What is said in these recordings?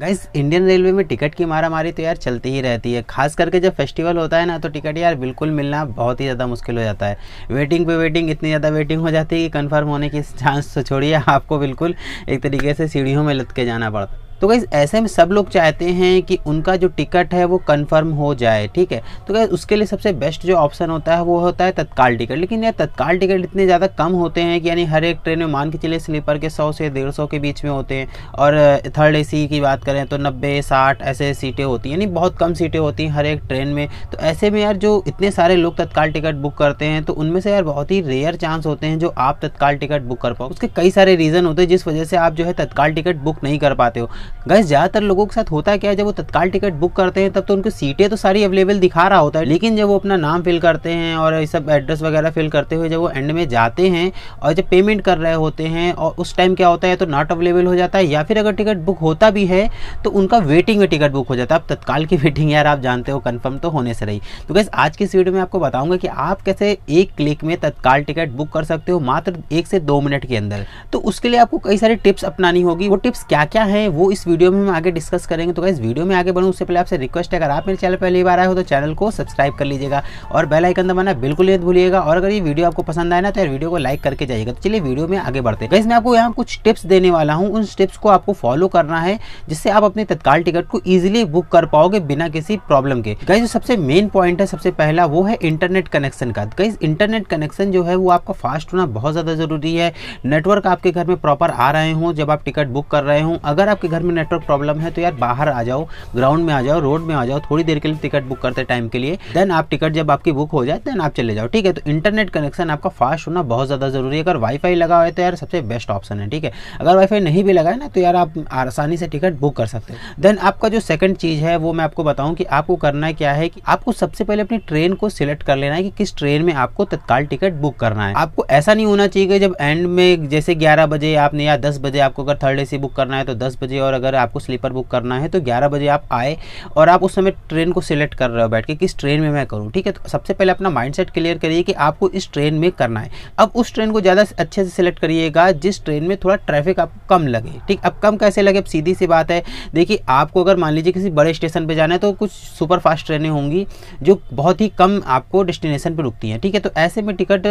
Guys Indian railway में ticket की मारा मारी तो यार चलती ही रहती है खास करके जब फेस्टिवल होता है ना तो टिकट यार बिल्कुल मिलना बहुत ही ज़्यादा मुश्किल हो जाता है वेटिंग पे वेटिंग इतनी ज़्यादा वेटिंग हो जाती है कि कंफर्म होने की चांस तो छोड़िए आपको बिल्कुल एक तरीके से सीढ़ियों में लत के जाना पड़ता है तो गैस ऐसे में सब लोग चाहते हैं कि उनका जो टिकट है वो कंफर्म हो जाए ठीक है तो गैस उसके लिए सबसे बेस्ट जो ऑप्शन होता है वो होता है तत्काल टिकट लेकिन यार तत्काल टिकट इतने ज़्यादा कम होते हैं कि यानी हर एक ट्रेन में मान के चले स्लीपर के सौ से डेढ़ सौ के बीच में होते हैं और थर्ड ए की बात करें तो नब्बे साठ ऐसे सीटें होती हैं यानी बहुत कम सीटें होती हैं हर एक ट्रेन में तो ऐसे में यार जो इतने सारे लोग तत्काल टिकट बुक करते हैं तो उनमें से यार बहुत ही रेयर चांस होते हैं जो आप तत्काल टिकट बुक कर पाओ उसके कई सारे रीज़न होते हैं जिस वजह से आप जो है तत्काल टिकट बुक नहीं कर पाते हो गैस ज़्यादातर लोगों के साथ होता है क्या है जब वो तत्काल टिकट बुक करते हैं तब तो उनको सीटें तो सारी अवेलेबल दिखा रहा होता है लेकिन जब वो अपना नाम फिल करते हैं और ये सब एड्रेस वगैरह फिल करते हुए जब वो एंड में जाते हैं और जब पेमेंट कर रहे होते हैं और उस टाइम क्या होता है तो नॉट अवेलेबल हो जाता है या फिर अगर टिकट बुक होता भी है तो उनका वेटिंग में टिकट बुक हो जाता है अब तत्काल की वेटिंग यार आप जानते हो कन्फर्म तो होने से रही तो गैस आज की इस वीडियो में आपको बताऊंगा कि आप कैसे एक क्लिक में तत्काल टिकट बुक कर सकते हो मात्र एक से दो मिनट के अंदर तो उसके लिए आपको कई सारी टिप्स अपनानी होगी वो टिप्स क्या क्या है वो इस वीडियो में हम आगे डिस्कस करेंगे तो इस वीडियो में आगे बढ़ूँ उससे पहले आपसे रिक्वेस्ट है अगर आप मेरे चैनल पहली बार आए हो तो चैनल को सब्सक्राइब कर लीजिएगा और बेल आइकन दबाना बिल्कुल नहीं भूलिएगा और अगर ये वीडियो आपको पसंद आए ना तो वीडियो को लाइक करके जाइएगा तो चलिए वीडियो में आगे बढ़ते हैं मैं आपको यहाँ कुछ टिप्स देने वाला हूँ उन टिप्स को आपको फॉलो करना है जिससे आप अपने तत्काल टिकट को ईजिली बुक कर पाओगे बिना किसी प्रॉब्लम के गाइज जो सबसे मेन पॉइंट है सबसे पहला वो है इंटरनेट कनेक्शन का गाइज इंटरनेट कनेक्शन जो है वो आपका फास्ट होना बहुत ज़्यादा ज़रूरी है नेटवर्क आपके घर में प्रॉपर आ रहे हों जब आप टिकट बुक कर रहे हों अगर आपके घर में नेटवर्क प्रॉब्लम है तो यार बाहर आ जाओ ग्राउंड में आ जाओ रोड में आ जाओ थोड़ी देर के लिए टिकट बुक करते टाइम के लिए देन आप टिकट जब आपकी बुक हो जाए देन आप चले जाओ ठीक है तो इंटरनेट कनेक्शन आपका फास्ट होना बहुत ज़्यादा ज़रूरी है अगर वाईफाई लगा हुआ है तो यार सबसे बेस्ट ऑप्शन है ठीक है अगर वाईफाई नहीं भी लगा है ना तो यार आप आसानी से टिकट बुक कर सकते हैं देन आपका जो सेकंड चीज़ है वो मैं आपको बताऊं कि आपको करना क्या है कि आपको सबसे पहले अपनी ट्रेन को सिलेक्ट कर लेना है कि किस ट्रेन में आपको तत्काल टिकट बुक करना है आपको ऐसा नहीं होना चाहिए जब एंड में जैसे ग्यारह बजे आपने या दस बजे आपको अगर थर्ड ए बुक करना है तो दस बजे और अगर आपको स्लीपर बुक करना है तो ग्यारह बजे आप आए और आप उस समय ट्रेन को सिलेक्ट कर रहे हो बैठ के किस ट्रेन में मैं करूँ ठीक है तो सबसे पहले अपना माइंड क्लियर करिए कि आपको इस ट्रेन में करना है अब उस ट्रेन को ज़्यादा अच्छे से सिलेक्ट करिएगा जिस ट्रेन में थोड़ा ट्रैफिक आपको कम लगे ठीक अब कम कैसे लगे अब सीधी सी बात है देखिए आपको अगर मान लीजिए किसी बड़े स्टेशन पर जाना है तो कुछ सुपर फास्ट ट्रेनें होंगी जो बहुत ही कम आपको डेस्टिनेशन पर रुकती हैं ठीक है तो ऐसे में टिकट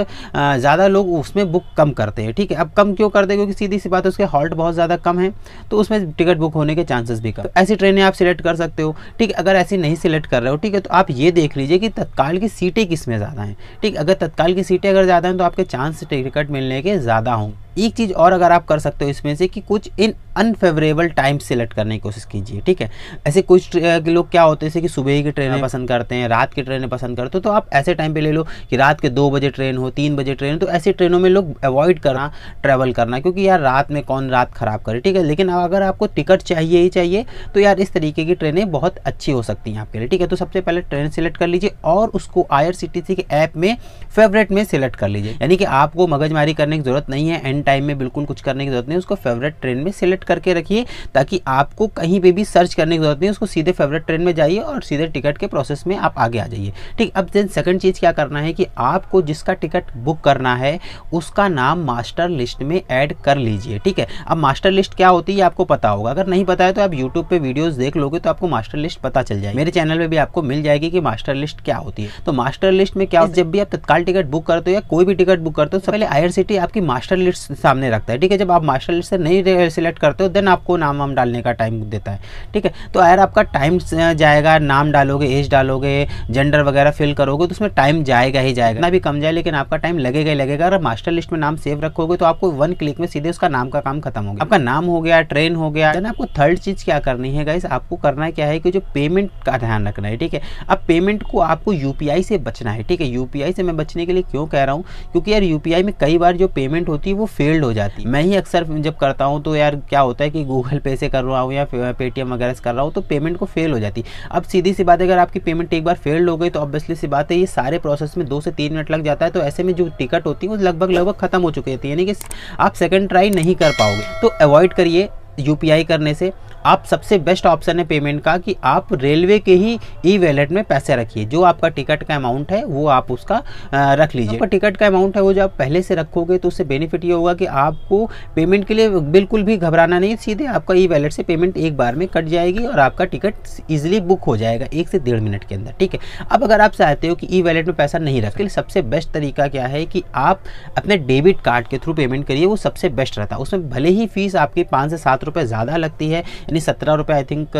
ज़्यादा लोग उसमें बुक कम करते हैं ठीक है अब कम क्यों करते हैं क्योंकि सीधी सी बात है उसके हॉल्ट बहुत ज़्यादा कम है तो उसमें टिकट टिकट बुक होने के चांसेस भी कम तो ऐसी ट्रेनें आप सिलेक्ट कर सकते हो ठीक है अगर ऐसी नहीं सिलेक्ट कर रहे हो ठीक है तो आप ये देख लीजिए कि तत्काल की सीटें किस में ज़्यादा हैं ठीक अगर तत्काल की सीटें अगर ज़्यादा हैं तो आपके चांस टिकट मिलने के ज़्यादा होंगे एक चीज़ और अगर आप कर सकते हो इसमें से कि कुछ इन अनफेवरेबल टाइम सेलेक्ट करने की कोशिश कीजिए ठीक है ऐसे कुछ लोग क्या होते हैं जैसे कि सुबह की ट्रेनें हाँ। पसंद करते हैं रात की ट्रेनें पसंद करते हो तो आप ऐसे टाइम पे ले लो कि रात के दो बजे ट्रेन हो तीन बजे ट्रेन हो तो ऐसी ट्रेनों में लोग अवॉइड करना ट्रैवल हाँ। करना क्योंकि यार रात में कौन रात ख़राब करे ठीक है लेकिन अगर आपको टिकट चाहिए ही चाहिए तो यार इस तरीके की ट्रेनें बहुत अच्छी हो सकती हैं आपके लिए ठीक है तो सबसे पहले ट्रेन सेलेक्ट कर लीजिए और उसको आई के ऐप में फेवरेट में सेलेक्ट कर लीजिए यानी कि आपको मगजमारी करने की ज़रूरत नहीं है एंड टाइम में बिल्कुल कुछ करने की जरूरत नहीं उसको फेवरेट ट्रेन में सिलेक्ट करके रखिए ताकि आपको कहीं पर भी सर्च करने की जरूरत नहीं उसको सीधे फेवरेट ट्रेन में जाइए और सीधे टिकट के प्रोसेस में आप आगे आ जाइए ठीक अब देन सेकेंड चीज़ क्या करना है कि आपको जिसका टिकट बुक करना है उसका नाम मास्टर लिस्ट में ऐड कर लीजिए ठीक है अब मास्टर लिस्ट क्या होती है आपको पता होगा अगर नहीं पता है तो आप यूट्यूब पे वीडियोस देख लोगे तो आपको मास्टर लिस्ट पता चल जाएगी मेरे चैनल में भी आपको मिल जाएगी कि मास्टर लिस्ट क्या होती है तो मास्टर लिस्ट में क्या जब भी आप तत्काल टिकट बुक करते हो या कोई भी टिकट बुक करते हो तो पहले आई आपकी मास्टर लिस्ट सामने रखता है ठीक है जब आप मार्शल आर्ट से नहीं सिलेक्ट करते हो देन आपको नाम वाम डालने का टाइम देता है ठीक है तो अगर आपका टाइम जाएगा नाम डालोगे एज डालोगे जेंडर वगैरह फिल करोगे तो उसमें टाइम जाएगा ही जाएगा ना भी कम जाए लेकिन आपका टाइम लगेगा ही लगेगा अगर मास्टर लिस्ट में नाम सेव रखोगे तो आपको वन क्लिक में सीधे उसका नाम का काम खत्म होगा आपका नाम हो गया ट्रेन हो गया देन आपको थर्ड चीज़ क्या करनी है गाइस आपको करना क्या है कि जो पेमेंट का ध्यान रखना है ठीक है अब पेमेंट को आपको यू से बचना है ठीक है यू से मैं बचने के लिए क्यों कह रहा हूँ क्योंकि यार यू में कई बार जो पेमेंट होती है वो फेल्ड हो जाती है मैं ही अक्सर जब करता हूँ तो यार क्या होता है कि गूगल पे से कर रहा हूँ या पेटीएम वगैरह से कर रहा हूँ तो पेमेंट को फेल हो जाती है अब सीधी सी बात है अगर आपकी पेमेंट एक बार फेल्ड हो गई तो ऑब्वियसली सी बात है ये सारे प्रोसेस में दो से तीन मिनट लग जाता है तो ऐसे में जो टिकट होती है वो लगभग लगभग खत्म हो चुकी होती है यानी कि आप सेकेंड ट्राई नहीं कर पाओगे तो अवॉइड करिए यू करने से आप सबसे बेस्ट ऑप्शन है पेमेंट का कि आप रेलवे के ही ई वैलेट में पैसे रखिए जो आपका टिकट का अमाउंट है वो आप उसका रख लीजिए टिकट हाँ, का अमाउंट है वो जब आप पहले से रखोगे तो उससे बेनिफिट ये होगा कि आपको पेमेंट के लिए बिल्कुल भी घबराना नहीं सीधे आपका ई वैलेट से पेमेंट एक बार में कट जाएगी और आपका टिकट ईजिली बुक हो जाएगा एक से डेढ़ मिनट के अंदर ठीक है अब अगर आप चाहते हो कि ई वैलेट में पैसा नहीं रखें सबसे बेस्ट तरीका क्या है कि आप अपने डेबिट कार्ड के थ्रू पेमेंट करिए वो सबसे बेस्ट रहता है उसमें भले ही फीस आपकी पाँच से सात रुपये ज़्यादा लगती है मंथली सत्रह रुपये आई थिंक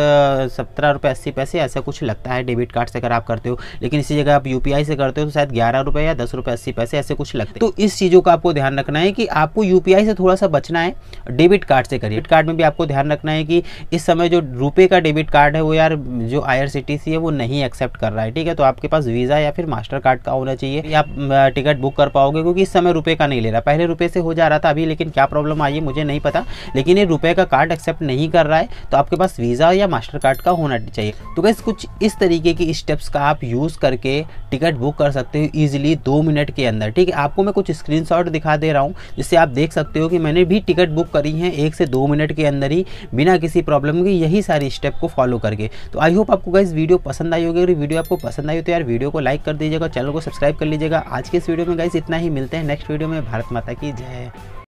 सत्रह रुपये अस्सी पैसे ऐसा कुछ लगता है डेबिट कार्ड से अगर आप करते हो लेकिन इसी जगह आप यू से करते हो तो शायद ग्यारह रुपये या दस रुपये अस्सी पैसे ऐसे कुछ लगते तो इस चीज़ों का आपको ध्यान रखना है कि आपको यू से थोड़ा सा बचना है डेबिट कार्ड से करिए डेबिट कार्ड में भी आपको ध्यान रखना है कि इस समय जो रुपये का डेबिट कार्ड है वो यार जो आई है वो नहीं एक्सेप्ट कर रहा है ठीक है तो आपके पास वीज़ा या फिर मास्टर कार्ड का होना चाहिए आप टिकट बुक कर पाओगे क्योंकि इस समय रुपये का नहीं ले रहा पहले रुपये से हो जा रहा था अभी लेकिन क्या प्रॉब्लम आई है मुझे नहीं पता लेकिन ये रुपये का कार्ड एक्सेप्ट नहीं कर रहा है तो आपके पास वीज़ा या मास्टर कार्ड का होना चाहिए तो गैस कुछ इस तरीके की स्टेप्स का आप यूज़ करके टिकट बुक कर सकते हो ईजिली दो मिनट के अंदर ठीक है आपको मैं कुछ स्क्रीन दिखा दे रहा हूँ जिससे आप देख सकते हो कि मैंने भी टिकट बुक करी है एक से दो मिनट के अंदर ही बिना किसी प्रॉब्लम के यही सारी स्टेप को फॉलो करके तो आई होप आपको गाइज वीडियो पसंद आई होगी अगर वीडियो आपको पसंद आई हो तो यार वीडियो को लाइक कर दीजिएगा चैनल को सब्सक्राइब कर लीजिएगा आज के इस वीडियो में गाइज इतना ही मिलते हैं नेक्स्ट वीडियो में भारत माता की जय